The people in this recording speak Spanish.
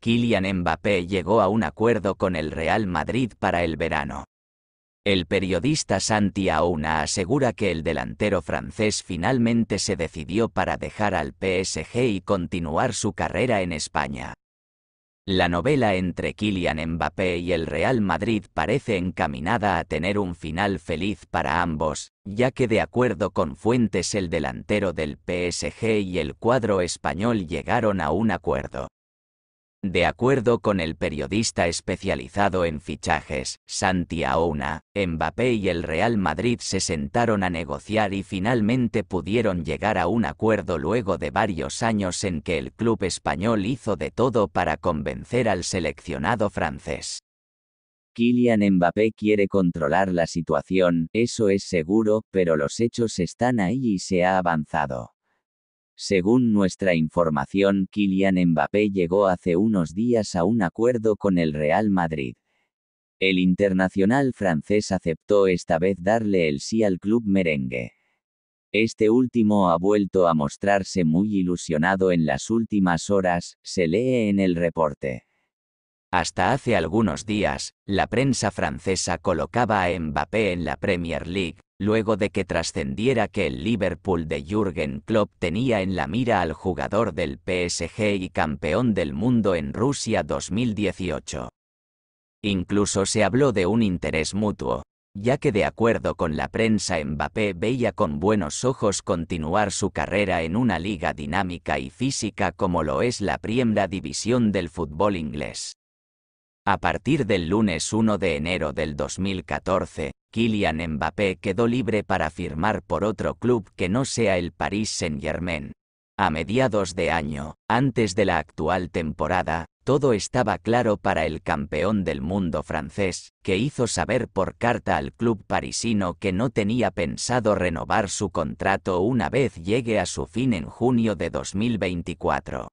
Kylian Mbappé llegó a un acuerdo con el Real Madrid para el verano. El periodista Santi Auna asegura que el delantero francés finalmente se decidió para dejar al PSG y continuar su carrera en España. La novela entre Kylian Mbappé y el Real Madrid parece encaminada a tener un final feliz para ambos, ya que de acuerdo con fuentes el delantero del PSG y el cuadro español llegaron a un acuerdo. De acuerdo con el periodista especializado en fichajes, Santi Aouna, Mbappé y el Real Madrid se sentaron a negociar y finalmente pudieron llegar a un acuerdo luego de varios años en que el club español hizo de todo para convencer al seleccionado francés. Kylian Mbappé quiere controlar la situación, eso es seguro, pero los hechos están ahí y se ha avanzado. Según nuestra información, Kylian Mbappé llegó hace unos días a un acuerdo con el Real Madrid. El internacional francés aceptó esta vez darle el sí al club merengue. Este último ha vuelto a mostrarse muy ilusionado en las últimas horas, se lee en el reporte. Hasta hace algunos días, la prensa francesa colocaba a Mbappé en la Premier League, luego de que trascendiera que el Liverpool de Jürgen Klopp tenía en la mira al jugador del PSG y campeón del mundo en Rusia 2018. Incluso se habló de un interés mutuo, ya que de acuerdo con la prensa Mbappé veía con buenos ojos continuar su carrera en una liga dinámica y física como lo es la Primera División del fútbol inglés. A partir del lunes 1 de enero del 2014, Kylian Mbappé quedó libre para firmar por otro club que no sea el Paris Saint-Germain. A mediados de año, antes de la actual temporada, todo estaba claro para el campeón del mundo francés, que hizo saber por carta al club parisino que no tenía pensado renovar su contrato una vez llegue a su fin en junio de 2024.